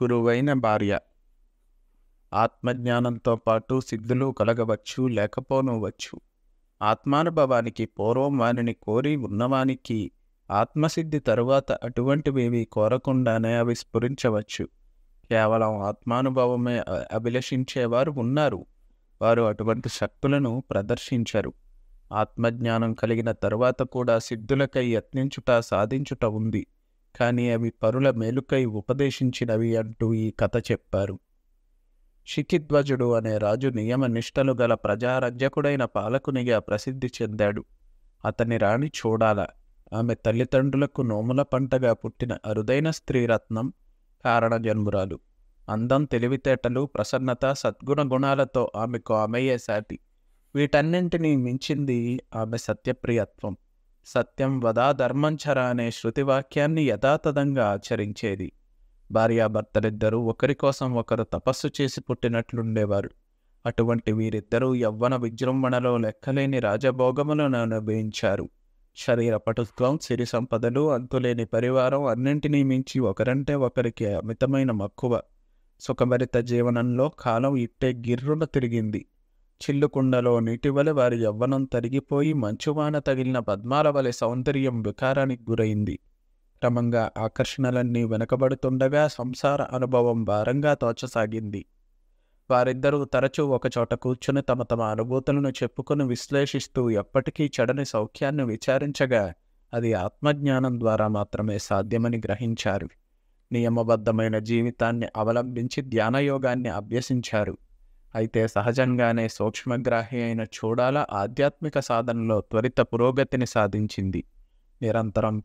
గురువైన భార్య ఆత్మజ్ఞానంతో పాటు సిద్ధులు కలగవచ్చు లేకపోనవచ్చు ఆత్మానుభవానికి పూర్వం వారిని కోరి ఉన్నవానికి ఆత్మసిద్ధి తరువాత అటువంటివేవి కోరకుండానే అవి స్ఫురించవచ్చు కేవలం ఆత్మానుభవమే అభిలషించేవారు ఉన్నారు వారు అటువంటి శక్తులను ప్రదర్శించరు ఆత్మజ్ఞానం కలిగిన తరువాత కూడా సిద్ధులకై యత్నించుట సాధించుట ఉంది కానీ అవి పరుల మేలుకై ఉపదేశించినవి అంటూ ఈ కథ చెప్పారు శిఖిధ్వజుడు అనే రాజు నియమ నిష్టలు గల ప్రజారజ్యకుడైన పాలకునిగా ప్రసిద్ధి చెందాడు అతని రాణి చూడాల ఆమె తల్లిదండ్రులకు నోముల పంటగా పుట్టిన అరుదైన స్త్రీరత్నం కారణ జన్మురాలు అందం తెలివితేటలు ప్రసన్నత సద్గుణ గుణాలతో ఆమెకు ఆమెయ్యే సాటి వీటన్నింటినీ మించింది ఆమె సత్యప్రియత్వం సత్యం వదా ధర్మంచర అనే శృతివాక్యాన్ని యథాతథంగా ఆచరించేది భార్యాభర్తలిద్దరూ ఒకరి కోసం ఒకరు తపస్సు చేసి పుట్టినట్లుండేవారు అటువంటి వీరిద్దరూ యవ్వన విజృంభణలో లెక్కలేని రాజభోగములను అనుభవించారు శరీర పటుత్వం సిరి సంపదలు అంతులేని పరివారం అన్నింటినీ మించి ఒకరంటే ఒకరికి అమితమైన మక్కువ సుఖభరిత జీవనంలో కాలం ఇట్టే గిర్రున తిరిగింది చిల్లుకుండలో నీటివలె వారి యవ్వనం తరిగిపోయి మంచువాన తగిలిన పద్మాల వలె సౌందర్యం వికారానికి గురైంది క్రమంగా ఆకర్షణలన్నీ వెనకబడుతుండగా సంసార అనుభవం భారంగా తోచసాగింది వారిద్దరూ తరచూ ఒకచోట కూర్చుని తమ తమ అనుభూతులను చెప్పుకుని విశ్లేషిస్తూ ఎప్పటికీ చెడని సౌఖ్యాన్ని విచారించగా అది ఆత్మజ్ఞానం ద్వారా మాత్రమే సాధ్యమని గ్రహించారు నియమబద్ధమైన జీవితాన్ని అవలంబించి ధ్యానయోగాన్ని అభ్యసించారు అయితే సహజంగానే సూక్ష్మగ్రాహి అయిన చూడాల ఆధ్యాత్మిక సాధనలో త్వరిత పురోగతిని సాధించింది నిరంతరం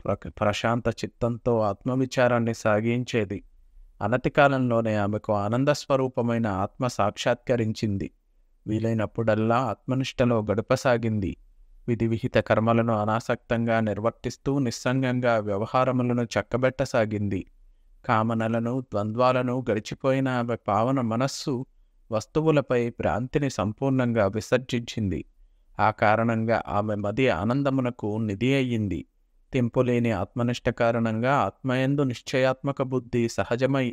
ప్రశాంత చిత్తంతో ఆత్మవిచారాన్ని సాగించేది అనతి కాలంలోనే ఆమెకు ఆనంద స్వరూపమైన ఆత్మ సాక్షాత్కరించింది వీలైనప్పుడల్లా ఆత్మనిష్టలో గడపసాగింది విధి విహిత కర్మలను అనాసక్తంగా నిర్వర్తిస్తూ నిస్సంగంగా వ్యవహారములను చక్కబెట్టసాగింది కామనలను ద్వంద్వాలను గడిచిపోయిన ఆమె పావన మనస్సు వస్తువులపై భ్రాంతిని సంపూర్ణంగా విసర్జించింది ఆ కారణంగా ఆమె మది ఆనందమునకు నిధి అయ్యింది తెంపులేని ఆత్మనిష్ట కారణంగా ఆత్మయందు నిశ్చయాత్మక బుద్ధి సహజమై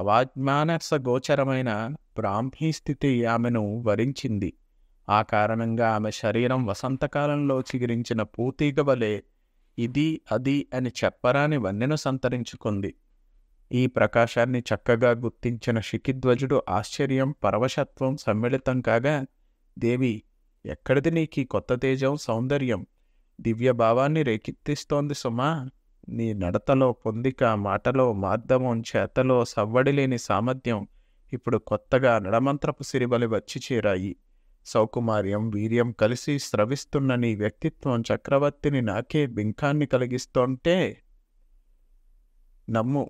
అవాజ్మానస గోచరమైన బ్రాహ్మీ స్థితి ఆమెను వరించింది ఆ కారణంగా ఆమె శరీరం వసంతకాలంలో చిగిరించిన పూతీగ వలె ఇది అది అని చెప్పరాని వన్నెను సంతరించుకుంది ఈ ప్రకాశాన్ని చక్కగా గుర్తించిన శిఖిధ్వజుడు ఆశ్చర్యం పరవశత్వం సమ్మిళితం కాగా దేవి ఎక్కడిది నీకీ కొత్త తేజం సౌందర్యం దివ్య భావాన్ని రేకెత్తిస్తోంది సుమా నీ నడతలో పొందిక మాటలో మాధ్యమం చేతలో సవ్వడిలేని సామర్థ్యం ఇప్పుడు కొత్తగా నడమంత్రపు సిరివలి వచ్చి చేరాయి సౌకుమార్యం వీర్యం కలిసి స్రవిస్తున్న నీ వ్యక్తిత్వం చక్రవర్తిని నాకే బింకాన్ని కలిగిస్తోంటే నమ్ము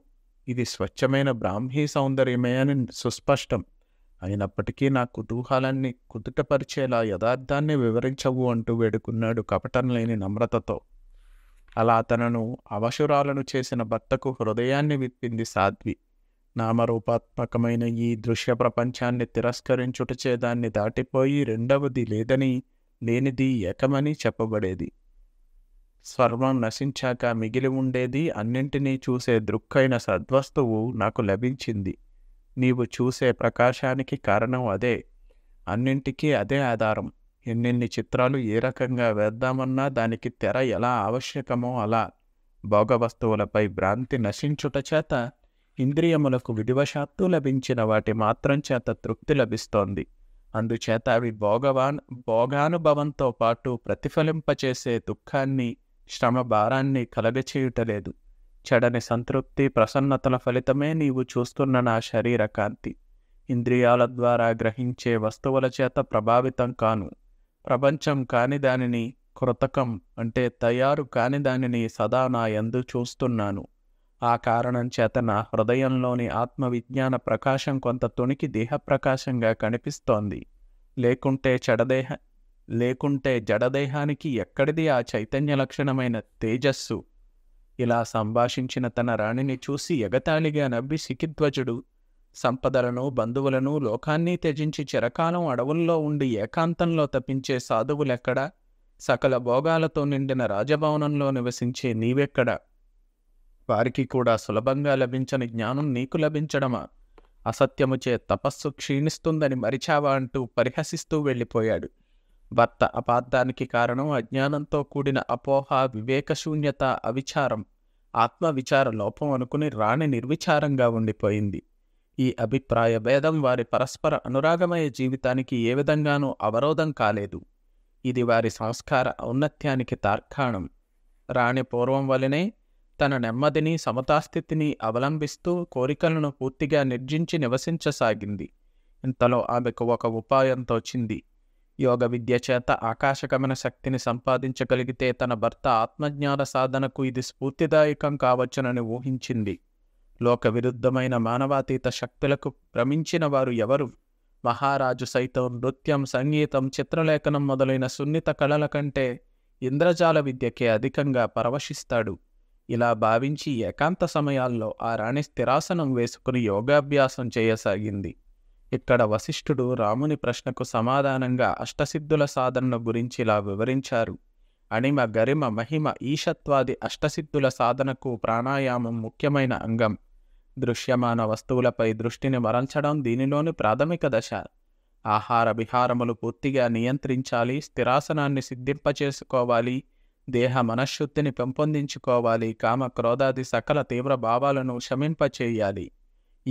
ఇది స్వచ్ఛమైన బ్రాహ్మీ సౌందర్యమే అని సుస్పష్టం అయినప్పటికీ నా కుతూహలాన్ని కుదుటపరిచేలా యథార్థాన్ని వివరించవు అంటూ వేడుకున్నాడు కపటం లేని నమ్రతతో అలా తనను అవశురాలను చేసిన భర్తకు హృదయాన్ని విప్పింది సాధ్వి నామరూపాత్మకమైన ఈ దృశ్య ప్రపంచాన్ని తిరస్కరించుటచే దాన్ని దాటిపోయి రెండవది లేదని లేనిది ఏకమని చెప్పబడేది సర్వం నశించాక మిగిలి ఉండేది అన్నింటినీ చూసే దృక్కైన సద్వస్తువు నాకు లభించింది నీవు చూసే ప్రకాశానికి కారణం అదే అన్నింటికీ అదే ఆధారం ఎన్నెన్ని చిత్రాలు ఏ రకంగా వేద్దామన్నా దానికి తెర ఎలా ఆవశ్యకమో అలా భోగవస్తువులపై భ్రాంతి నశించుట చేత ఇంద్రియములకు విధివశాత్తు లభించిన వాటి మాత్రం చేత తృప్తి లభిస్తోంది అందుచేత అవి భోగవాన్ భోగానుభవంతో పాటు ప్రతిఫలింపచేసే దుఃఖాన్ని శ్రమ భారాన్ని కలగచేయుటలేదు చెడని సంతృప్తి ప్రసన్నతల ఫలితమే నీవు చూస్తున్న నా శరీర కాంతి ఇంద్రియాల ద్వారా గ్రహించే వస్తువుల చేత ప్రభావితం కాను ప్రపంచం కాని దానిని కృతకం అంటే తయారు కాని దానిని సదా నా ఎందు చూస్తున్నాను ఆ కారణం చేత నా హృదయంలోని ఆత్మవిజ్ఞాన ప్రకాశం కొంత తొణికి దేహప్రకాశంగా కనిపిస్తోంది లేకుంటే చెడదేహ లేకుంటే జడదేహానికి ఎక్కడిది ఆ చైతన్య లక్షణమైన తేజస్సు ఇలా సంభాషించిన తన రాణిని చూసి ఎగతాళిగా నవ్వి సికిధ్వజుడు సంపదలను బంధువులను లోకాన్ని త్యజించి చిరకాలం అడవుల్లో ఉండి ఏకాంతంలో తప్పించే సాధువులెక్కడా సకల భోగాలతో నిండిన రాజభవనంలో నివసించే నీవెక్కడ వారికి కూడా సులభంగా లభించని జ్ఞానం నీకు లభించడమా అసత్యముచే తపస్సు క్షీణిస్తుందని మరిచావా అంటూ పరిహసిస్తూ వెళ్ళిపోయాడు భర్త అపార్థానికి కారణం అజ్ఞానంతో కూడిన అపోహ వివేకశూన్యత అవిచారం ఆత్మవిచార లోపం అనుకుని రాణి నిర్విచారంగా ఉండిపోయింది ఈ అభిప్రాయ భేదం వారి పరస్పర అనురాగమయ జీవితానికి ఏ విధంగానూ అవరోధం కాలేదు ఇది వారి సంస్కార ఔన్నత్యానికి తార్కాణం రాణి పూర్వం వలనే తన నెమ్మదిని సమతాస్థితిని అవలంబిస్తూ కోరికలను పూర్తిగా నిర్జించి నివసించసాగింది ఇంతలో ఆమెకు ఒక ఉపాయం తోచింది యోగ విద్య చేత ఆకాశగమన శక్తిని సంపాదించగలిగితే తన భర్త ఆత్మజ్ఞాన సాధనకు ఇది స్ఫూర్తిదాయకం కావచ్చునని ఊహించింది లోక విరుద్ధమైన మానవాతీత శక్తులకు భ్రమించిన వారు ఎవరు మహారాజు సైతం నృత్యం సంగీతం చిత్రలేఖనం మొదలైన సున్నిత కళల కంటే ఇంద్రజాల విద్యకే అధికంగా పరవశిస్తాడు ఇలా భావించి ఏకాంత సమయాల్లో ఆ రాణి స్థిరాసనం వేసుకుని యోగాభ్యాసం చేయసాగింది ఇక్కడ వశిష్ఠుడు రాముని ప్రశ్నకు సమాధానంగా అష్టసిద్ధుల సాధనను గురించి ఇలా వివరించారు అణిమ గరిమ మహిమ ఈషత్వాది అష్టసిద్ధుల సాధనకు ప్రాణాయామం ముఖ్యమైన అంగం దృశ్యమాన వస్తువులపై దృష్టిని మరల్చడం దీనిలోని ప్రాథమిక దశ ఆహార విహారములు పూర్తిగా నియంత్రించాలి స్థిరాసనాన్ని సిద్ధింపచేసుకోవాలి దేహ మనశ్శుద్ధిని పెంపొందించుకోవాలి కామ క్రోధాది సకల తీవ్ర భావాలను శమింపచేయాలి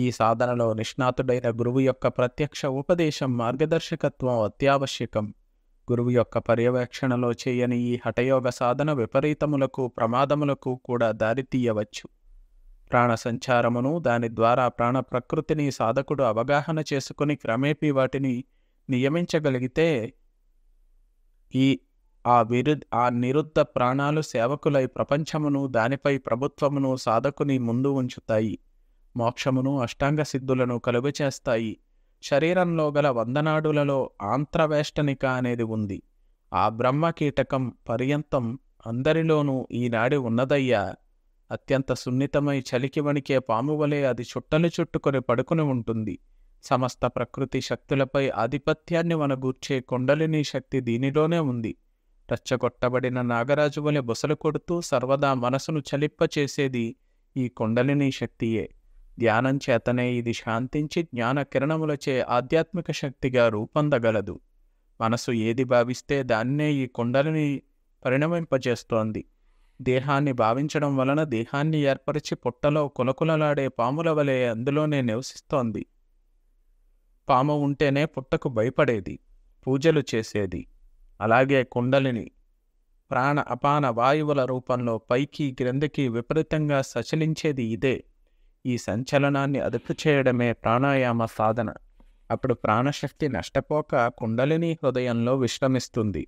ఈ సాధనలో నిష్ణాతుడైన గురువు యొక్క ప్రత్యక్ష ఉపదేశం మార్గదర్శకత్వం అత్యావశ్యకం గురువు యొక్క పర్యవేక్షణలో చేయని ఈ హఠయోగ సాధన విపరీతములకు ప్రమాదములకు కూడా దారితీయవచ్చు ప్రాణ సంచారమును దాని ద్వారా ప్రాణ ప్రకృతిని సాధకుడు అవగాహన చేసుకుని క్రమేపీ వాటిని నియమించగలిగితే ఈ ఆ విరు ఆ నిరుద్ధ ప్రాణాలు సేవకులై ప్రపంచమును దానిపై ప్రభుత్వమును సాధకుని ముందు ఉంచుతాయి మోక్షమును అష్టాంగ సిద్ధులను కలుగచేస్తాయి శరీరంలో గల వందనాడులలో ఆంత్రవేష్టనిక అనేది ఉంది ఆ బ్రహ్మ కీటకం పర్యంతం అందరిలోనూ ఈనాడి ఉన్నదయ్యా అత్యంత సున్నితమై చలికి వణికే పాము వలె అది చుట్టలు చుట్టుకొని పడుకుని ఉంటుంది సమస్త ప్రకృతి శక్తులపై ఆధిపత్యాన్ని మనగూర్చే కొండలిని శక్తి దీనిలోనే ఉంది రచ్చగొట్టబడిన నాగరాజు వలె బొసలు కొడుతూ సర్వదా మనసును చలిప్పచేసేది ఈ కొండలిని శక్తియే ధ్యానం చేతనే ఇది శాంతించి జ్ఞాన కిరణములచే ఆధ్యాత్మిక శక్తిగా రూపొందగలదు మనసు ఏది భావిస్తే దాన్నే ఈ కుండలిని పరిణమింపజేస్తోంది దేహాన్ని భావించడం వలన దేహాన్ని ఏర్పరిచి పుట్టలో కులకులలాడే పాముల వలె అందులోనే నివసిస్తోంది పాము ఉంటేనే పుట్టకు భయపడేది పూజలు చేసేది అలాగే కుండలిని ప్రాణ అపాన వాయువుల రూపంలో పైకి క్రిందకి విపరీతంగా సచలించేది ఇదే ఈ సంచలనాన్ని అదుపు చేయడమే ప్రాణాయామ సాధన అప్పుడు ప్రాణశక్తి నష్టపోక కుండలిని హృదయంలో విశ్రమిస్తుంది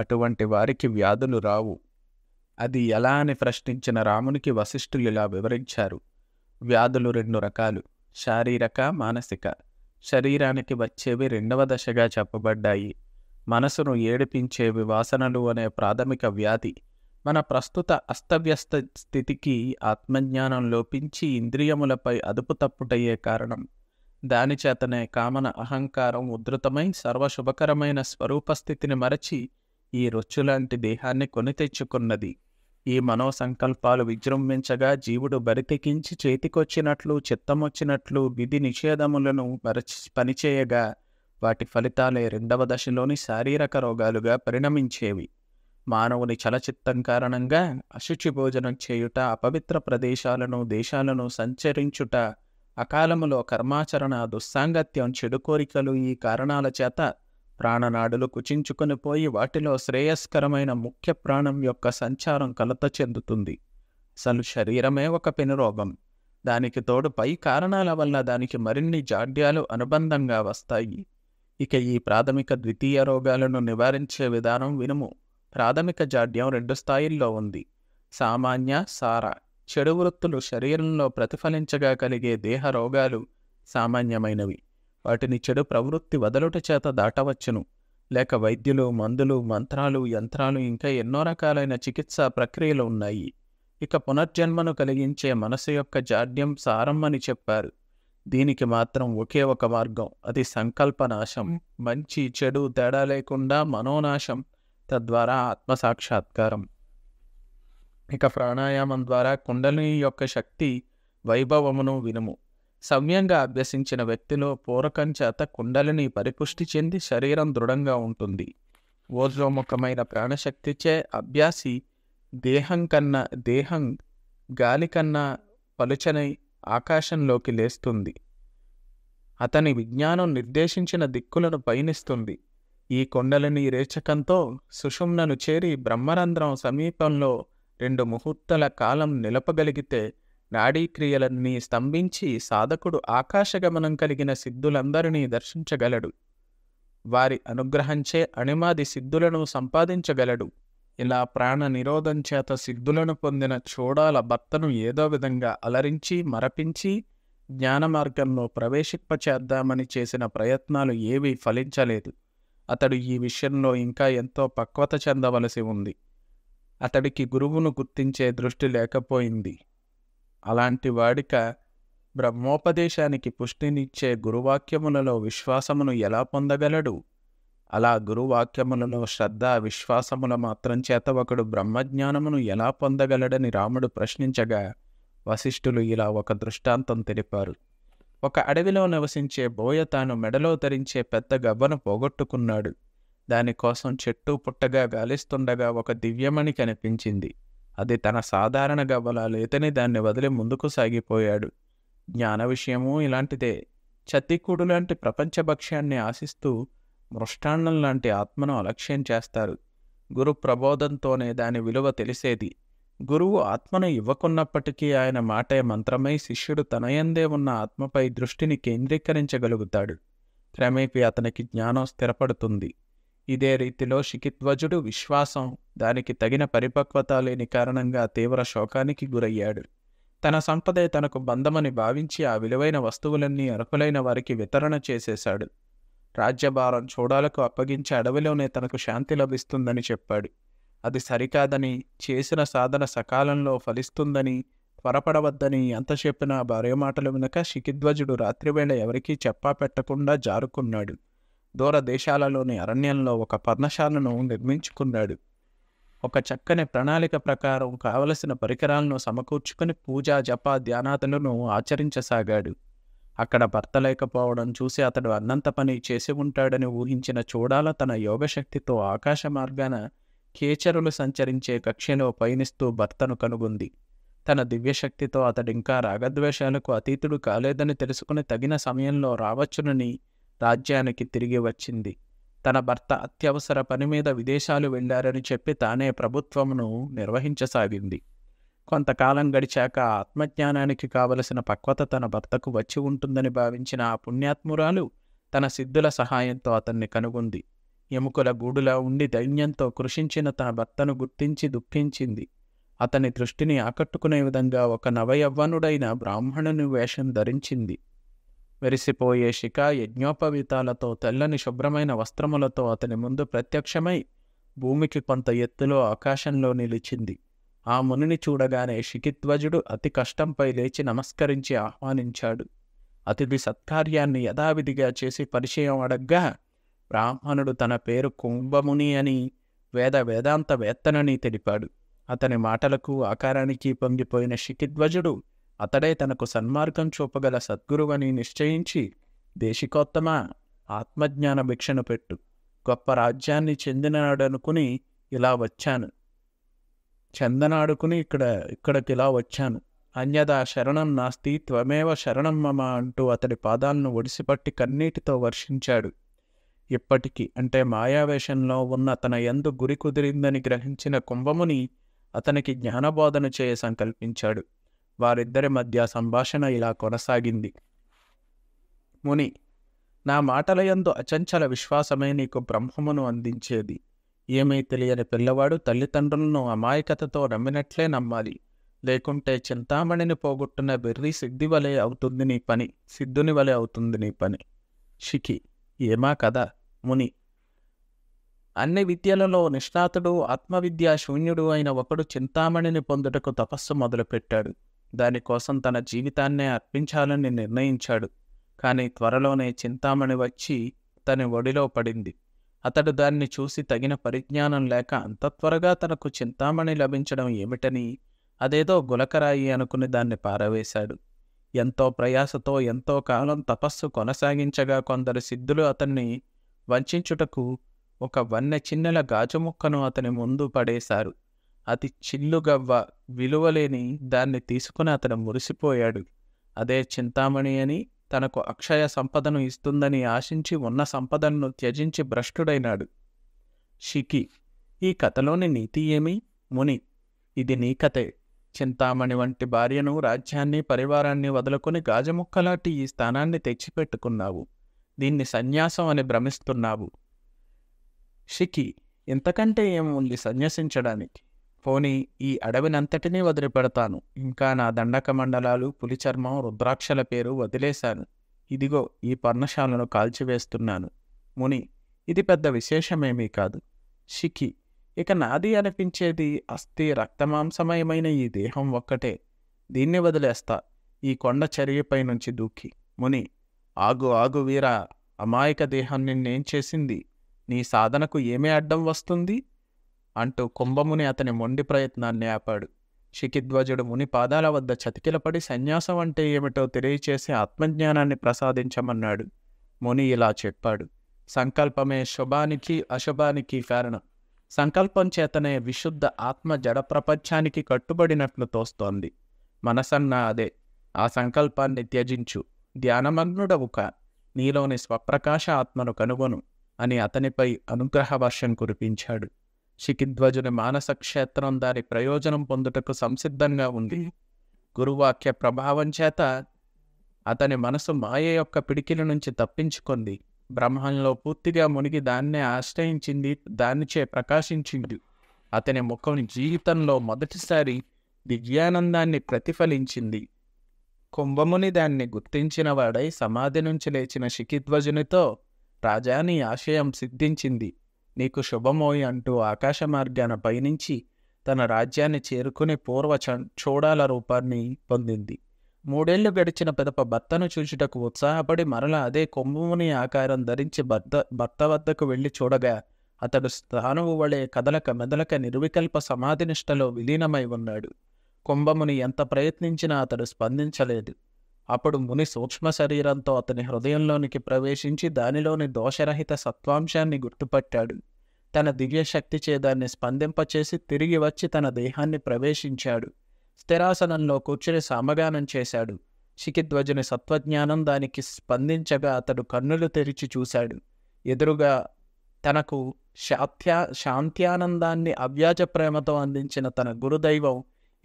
అటువంటి వారికి వ్యాధులు రావు అది ఎలా అని ప్రశ్నించిన రామునికి వశిష్ఠులు ఇలా వివరించారు వ్యాధులు రెండు రకాలు శారీరక మానసిక శరీరానికి వచ్చేవి రెండవ దశగా చెప్పబడ్డాయి మనసును ఏడిపించేవి వాసనలు అనే ప్రాథమిక వ్యాధి మన ప్రస్తుత అస్తవ్యస్త స్థితికి ఆత్మజ్ఞానం లోపించి ఇంద్రియములపై అదుపు తప్పుటయ్యే కారణం దానిచేతనే కామన అహంకారం ఉధృతమై సర్వశుభకరమైన స్వరూపస్థితిని మరచి ఈ రొచ్చులాంటి దేహాన్ని కొని తెచ్చుకున్నది ఈ మనోసంకల్పాలు విజృంభించగా జీవుడు బరితెకించి చేతికొచ్చినట్లు చిత్తమొచ్చినట్లు విధి నిషేధములను మరచి పనిచేయగా వాటి ఫలితాలే రెండవ దశలోని శారీరక రోగాలుగా పరిణమించేవి మానవుని చలచిత్తం కారణంగా అశుచి భోజనం చేయుట అపవిత్ర ప్రదేశాలను దేశాలను సంచరించుట అకాలములో కర్మాచరణ దుస్సాంగత్యం చెడు కోరికలు ఈ కారణాల చేత ప్రాణనాడులు కుచించుకుని పోయి వాటిలో శ్రేయస్కరమైన ముఖ్య ప్రాణం యొక్క సంచారం కలత చెందుతుంది అసలు శరీరమే ఒక పెనురోగం దానికి తోడు పై కారణాల వల్ల దానికి మరిన్ని జాడ్యాలు అనుబంధంగా వస్తాయి ఇక ఈ ప్రాథమిక ద్వితీయ రోగాలను నివారించే విధానం వినుము ప్రాథమిక జాడ్యం రెండు స్థాయిల్లో ఉంది సామాన్య సార చెడు వృత్తులు శరీరంలో ప్రతిఫలించగా కలిగే దేహ రోగాలు సామాన్యమైనవి వాటిని చెడు ప్రవృత్తి వదలుట చేత దాటవచ్చును లేక వైద్యులు మందులు మంత్రాలు యంత్రాలు ఇంకా ఎన్నో రకాలైన చికిత్సా ప్రక్రియలు ఉన్నాయి ఇక పునర్జన్మను కలిగించే మనసు యొక్క జాడ్యం సారం అని చెప్పారు దీనికి మాత్రం ఒకే ఒక మార్గం అది సంకల్పనాశం మంచి చెడు తేడా లేకుండా మనోనాశం తద్వారా ఆత్మసాక్షాత్కారం ఇక ప్రాణాయామం ద్వారా కుండలిని యొక్క శక్తి వైభవమును వినుము సవ్యంగా అభ్యసించిన వ్యక్తిలో పూరకం చేత కుండలిని పరిపుష్టి చెంది శరీరం దృఢంగా ఉంటుంది ఓజోముఖమైన ప్రాణశక్తిచే అభ్యాసి దేహం కన్నా దేహం గాలి కన్నా పలుచనై ఆకాశంలోకి లేస్తుంది అతని విజ్ఞానం నిర్దేశించిన దిక్కులను పయనిస్తుంది ఈ కొండలని రేచకంతో సుషుమ్నను చేరి బ్రహ్మరంధ్రం సమీపంలో రెండు ముహూర్తల కాలం నిలపగలిగితే నాడీక్రియలన్నీ స్తంభించి సాధకుడు ఆకాశగమనం కలిగిన సిద్ధులందరినీ దర్శించగలడు వారి అనుగ్రహంచే అణిమాది సిద్ధులను సంపాదించగలడు ఇలా ప్రాణ నిరోధం చేత సిద్ధులను పొందిన చూడాల భర్తను ఏదో విధంగా అలరించి మరపించి జ్ఞానమార్గంలో ప్రవేశింపచేద్దామని చేసిన ప్రయత్నాలు ఏవీ ఫలించలేదు అతడు ఈ విషయంలో ఇంకా ఎంతో పక్వత చెందవలసి ఉంది అతడికి గురువును గుర్తించే దృష్టి లేకపోయింది అలాంటి వాడిక బ్రహ్మోపదేశానికి పుష్టినిచ్చే గురువాక్యములలో విశ్వాసమును ఎలా పొందగలడు అలా గురువాక్యములలో శ్రద్ధ విశ్వాసముల మాత్రం చేత ఒకడు బ్రహ్మజ్ఞానమును ఎలా పొందగలడని రాముడు ప్రశ్నించగా వశిష్ఠులు ఇలా ఒక దృష్టాంతం తెలిపారు ఒక అడవిలో నివసించే బోయ తాను మెడలో ధరించే పెద్ద గవ్వను పోగొట్టుకున్నాడు దానికోసం చెట్టు పుట్టగా గాలిస్తుండగా ఒక దివ్యమణి కనిపించింది అది తన సాధారణ గవ్వలా లేతని దాన్ని వదిలి ముందుకు సాగిపోయాడు జ్ఞాన విషయమూ ఇలాంటిదే చతికుడు లాంటి ప్రపంచ భక్ష్యాన్ని ఆశిస్తూ మృష్టాన్నం లాంటి ఆత్మను అలక్ష్యం చేస్తారు గురు ప్రబోధంతోనే దాని విలువ తెలిసేది గురువు ఆత్మను ఇవ్వకున్నప్పటికీ ఆయన మాటే మంత్రమై శిష్యుడు తనయందే ఉన్న ఆత్మపై దృష్టిని కేంద్రీకరించగలుగుతాడు క్రమేపీ అతనికి జ్ఞానం స్థిరపడుతుంది ఇదే రీతిలో శికిధ్వజుడు విశ్వాసం దానికి తగిన పరిపక్వత లేని కారణంగా తీవ్ర శోకానికి గురయ్యాడు తన సంపదే తనకు బంధమని భావించి ఆ విలువైన వస్తువులన్నీ అర్హులైన వారికి వితరణ చేసేశాడు రాజ్యభారం చూడాలకు అప్పగించే అడవిలోనే తనకు శాంతి లభిస్తుందని చెప్పాడు అది సరికాదని చేసిన సాధన సకాలంలో ఫలిస్తుందని త్వరపడవద్దని ఎంత చెప్పినా భార్య మాటలు వినక శిఖిధ్వజుడు రాత్రివేళ ఎవరికీ చెప్పా పెట్టకుండా జారుకున్నాడు దూర దేశాలలోని అరణ్యంలో ఒక పర్ణశాలను నిర్మించుకున్నాడు ఒక చక్కని ప్రణాళిక ప్రకారం కావలసిన పరికరాలను సమకూర్చుకుని పూజ జప ధ్యానాదులను ఆచరించసాగాడు అక్కడ భర్త లేకపోవడం చూసి అతడు అన్నంత పని చేసి ఉంటాడని ఊహించిన చూడాల తన యోగశక్తితో ఆకాశ మార్గాన కేచరులు సంచరించే కక్షలో పయనిస్తూ భర్తను కనుగొంది తన దివ్యశక్తితో అతడింకా రాగద్వేషాలకు అతీతుడు కాలేదని తెలుసుకుని తగిన సమయంలో రావచ్చునని రాజ్యానికి తిరిగి వచ్చింది తన భర్త అత్యవసర పని మీద విదేశాలు వెళ్లారని చెప్పి తానే ప్రభుత్వమును నిర్వహించసాగింది కొంతకాలం గడిచాక ఆత్మజ్ఞానానికి కావలసిన పక్వత తన భర్తకు వచ్చి ఉంటుందని భావించిన ఆ పుణ్యాత్మురాలు తన సిద్ధుల సహాయంతో అతన్ని కనుగొంది ఎముకల గూడులా ఉండి దైన్యంతో కృషించిన తన భర్తను గుర్తించి దుఃఖించింది అతని దృష్టిని ఆకట్టుకునే విధంగా ఒక నవయవ్వనుడైన బ్రాహ్మణుని వేషం ధరించింది మెరిసిపోయే శిఖ యజ్ఞోపవీతాలతో తెల్లని శుభ్రమైన వస్త్రములతో అతని ముందు ప్రత్యక్షమై భూమికి కొంత ఎత్తులో ఆకాశంలో నిలిచింది ఆ మునిని చూడగానే శిఖిధ్వజుడు అతి కష్టంపై లేచి నమస్కరించి ఆహ్వానించాడు అతిథి సత్కార్యాన్ని యథావిధిగా చేసి పరిచయం అడగ్గా బ్రాహ్మణుడు తన పేరు కుంభముని అని వేద వేదాంత వేత్తనని తెలిపాడు అతని మాటలకు ఆకారానికి పొంగిపోయిన శిఖిధ్వజుడు అతడే తనకు సన్మార్గం చూపగల సద్గురువని నిశ్చయించి దేశికోత్తమ ఆత్మజ్ఞాన భిక్షను పెట్టు గొప్ప రాజ్యాన్ని చెందినాడనుకుని ఇలా వచ్చాను చందనాడుకుని ఇక్కడ ఇక్కడికి ఇలా వచ్చాను అన్యదా శరణం నాస్తి త్వమేవ శరణం మమ అంటూ అతడి పాదాలను ఒడిసిపట్టి కన్నీటితో వర్షించాడు ఇప్పటికీ అంటే మాయావేషంలో ఉన్న తన ఎందు గురి కుదిరిందని గ్రహించిన కుంభముని అతనికి జ్ఞానబోధన చేయ సంకల్పించాడు వారిద్దరి మధ్య సంభాషణ ఇలా కొనసాగింది ముని నా మాటలయందు అచంచల విశ్వాసమే నీకు బ్రహ్మమును అందించేది ఏమీ తెలియని పిల్లవాడు తల్లిదండ్రులను అమాయకతతో నమ్మినట్లే నమ్మాలి లేకుంటే చింతామణిని పోగొట్టిన బెర్రి సిద్ధి వలె అవుతుంది నీ పని సిద్ధుని వలె అవుతుంది నీ పని షికి ఏమా కదా ముని అన్ని విద్యలలో నిష్ణాతుడు ఆత్మవిద్యా శూన్యుడు అయిన ఒకడు చింతామణిని పొందుటకు తపస్సు మొదలుపెట్టాడు దానికోసం తన జీవితాన్నే అర్పించాలని నిర్ణయించాడు కానీ త్వరలోనే చింతామణి వచ్చి తన ఒడిలో పడింది అతడు దాన్ని చూసి తగిన పరిజ్ఞానం లేక అంత త్వరగా తనకు చింతామణి లభించడం ఏమిటని అదేదో గులకరాయి అనుకుని దాన్ని పారవేశాడు ఎంతో ప్రయాసతో ఎంతో కాలం తపస్సు కొనసాగించగా కొందరు సిద్ధులు అతన్ని వంచుటకు ఒక వన్న చిన్నెల గాజు అతని ముందు పడేశారు అతి చిల్లుగవ్వ విలువలేని దాన్ని తీసుకుని అతను మురిసిపోయాడు అదే చింతామణి అని తనకు అక్షయ సంపదను ఇస్తుందని ఆశించి ఉన్న సంపదను త్యజించి భ్రష్టుడైనాడు షికి ఈ కథలోని నీతి ఏమి ముని ఇది నీ కథే చింతామణి వంటి భార్యను రాజ్యాన్ని పరివారాన్ని వదులుకుని గాజముక్కలాంటి ఈ స్థానాన్ని తెచ్చిపెట్టుకున్నావు దీన్ని సన్యాసం అని భ్రమిస్తున్నావు షికి ఇంతకంటే ఏముంది సన్యాసించడానికి పోనీ ఈ అడవినంతటినీ వదిలిపెడతాను ఇంకా నా దండక మండలాలు పులిచర్మం రుద్రాక్షల పేరు వదిలేశాను ఇదిగో ఈ పర్ణశాలను కాల్చివేస్తున్నాను ముని ఇది పెద్ద విశేషమేమీ కాదు షికి ఇక నాది అనిపించేది అస్థి రక్తమాంసమయమైన ఈ దేహం ఒక్కటే దీన్ని వదిలేస్తా ఈ కొండ చర్యపై నుంచి దూకి ముని ఆగు ఆగు వీరా అమాయక దేహం నిన్నేం చేసింది నీ సాధనకు ఏమే అడ్డం వస్తుంది అంటూ కుంభముని అతని మొండి ప్రయత్నాన్ని ఆపాడు శిఖిధ్వజుడు ముని పాదాల వద్ద చతికిలపడి సన్యాసం అంటే ఏమిటో తెలియచేసి ఆత్మజ్ఞానాన్ని ప్రసాదించమన్నాడు ముని ఇలా చెప్పాడు సంకల్పమే శుభానికి అశుభానికి కారణం సంకల్పం చేతనే విశుద్ధ ఆత్మ జడ ప్రపంచానికి కట్టుబడినట్లు తోస్తోంది మనసన్నా అదే ఆ సంకల్పాన్ని త్యజించు ధ్యానమగ్నుడవుక నీలోని స్వప్రకాశ ఆత్మను కనుగొను అని అతనిపై అనుగ్రహ వర్షం కురిపించాడు శిఖిధ్వజుని మానస క్షేత్రం దాని ప్రయోజనం పొందుటకు సంసిద్ధంగా ఉంది గురువాక్య ప్రభావం చేత అతని మనసు మాయ యొక్క పిడికిల నుంచి తప్పించుకుంది బ్రహ్మంలో పూర్తిగా మునిగి దాన్నే ఆశ్రయించింది దానిచే ప్రకాశించింది అతని ముఖం జీవితంలో మొదటిసారి దివ్యానందాన్ని ప్రతిఫలించింది కుంభముని దాన్ని గుర్తించిన వాడై సమాధి నుంచి లేచిన శిఖిధ్వజునితో రాజా నీ ఆశయం సిద్ధించింది నీకు శుభమోయి అంటూ ఆకాశ మార్గాన పయనించి తన రాజ్యాన్ని చేరుకుని పూర్వ చూడాల రూపాన్ని పొందింది మూడేళ్లు గడిచిన పిదప భర్తను చూచుటకు ఉత్సాహపడి మరల అదే కొమ్ముని ఆకారం ధరించి భర్త భర్త వద్దకు వెళ్ళి చూడగా అతడు స్థానువు వలె కదలక మెదలక నిర్వికల్ప సమాధినిష్టలో విలీనమై ఉన్నాడు కుంభముని ఎంత ప్రయత్నించినా అతడు స్పందించలేదు అప్పుడు ముని సూక్ష్మ శరీరంతో అతని హృదయంలోనికి ప్రవేశించి దానిలోని దోషరహిత సత్వాంశాన్ని గుర్తుపట్టాడు తన దివ్యశక్తి చేదాన్ని స్పందింపచేసి తిరిగి వచ్చి తన దేహాన్ని ప్రవేశించాడు స్థిరాసనంలో కూర్చుని సామగానం చేశాడు చికిధ్వజుని సత్వజ్ఞానం దానికి స్పందించగా అతడు కన్నులు తెరిచి చూశాడు ఎదురుగా తనకు శాత్యా శాంత్యానందాన్ని అవ్యాజ ప్రేమతో అందించిన తన గురుదైవం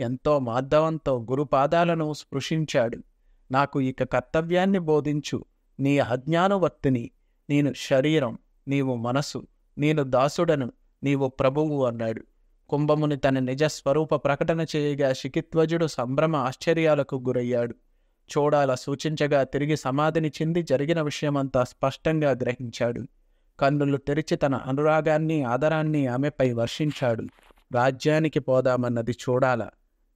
ఎంతో మాధవంతో గురుపాదాలను స్పృశించాడు నాకు ఇక కర్తవ్యాన్ని బోధించు నీ అజ్ఞానవర్తిని నేను శరీరం నీవు మనసు నేను దాసుడను నీవు ప్రభువు అన్నాడు కుంభముని తన నిజ స్వరూప ప్రకటన చేయగా శిఖిత్వజుడు సంభ్రమ ఆశ్చర్యాలకు గురయ్యాడు చూడాల సూచించగా తిరిగి సమాధిని చెంది జరిగిన విషయమంతా స్పష్టంగా గ్రహించాడు కన్నులు తెరిచి తన అనురాగాన్ని ఆదరాన్ని ఆమెపై వర్షించాడు రాజ్యానికి పోదామన్నది చూడాల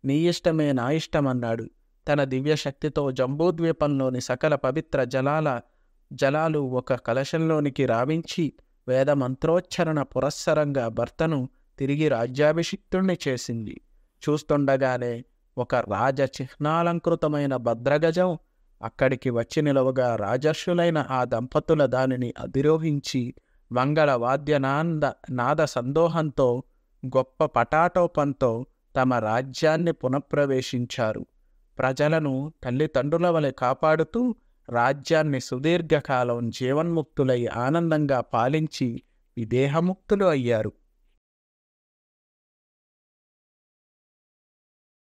నీ ఇష్టమే నా ఇష్టమన్నాడు తన దివ్యశక్తితో జంబూద్వీపంలోని సకల పవిత్ర జలాల జలాలు ఒక కలశంలోనికి రావించి వేద మంత్రోచ్చరణ పురస్సరంగా భర్తను తిరిగి రాజ్యాభిషిక్తుణ్ణి చేసింది చూస్తుండగానే ఒక రాజ చిహ్నాలంకృతమైన భద్రగజం అక్కడికి వచ్చి నిలవగా రాజర్షులైన ఆ దంపతుల దానిని అధిరోహించి మంగళ వాద్యనాంద నాద సందోహంతో గొప్ప పటాటోపంతో తమ రాజ్యాన్ని పునఃప్రవేశించారు ప్రజలను తల్లిదండ్రుల వలె కాపాడుతూ రాజ్యాన్ని సుదీర్ఘకాలం జీవన్ముక్తులై ఆనందంగా పాలించి విదేహముక్తులు అయ్యారు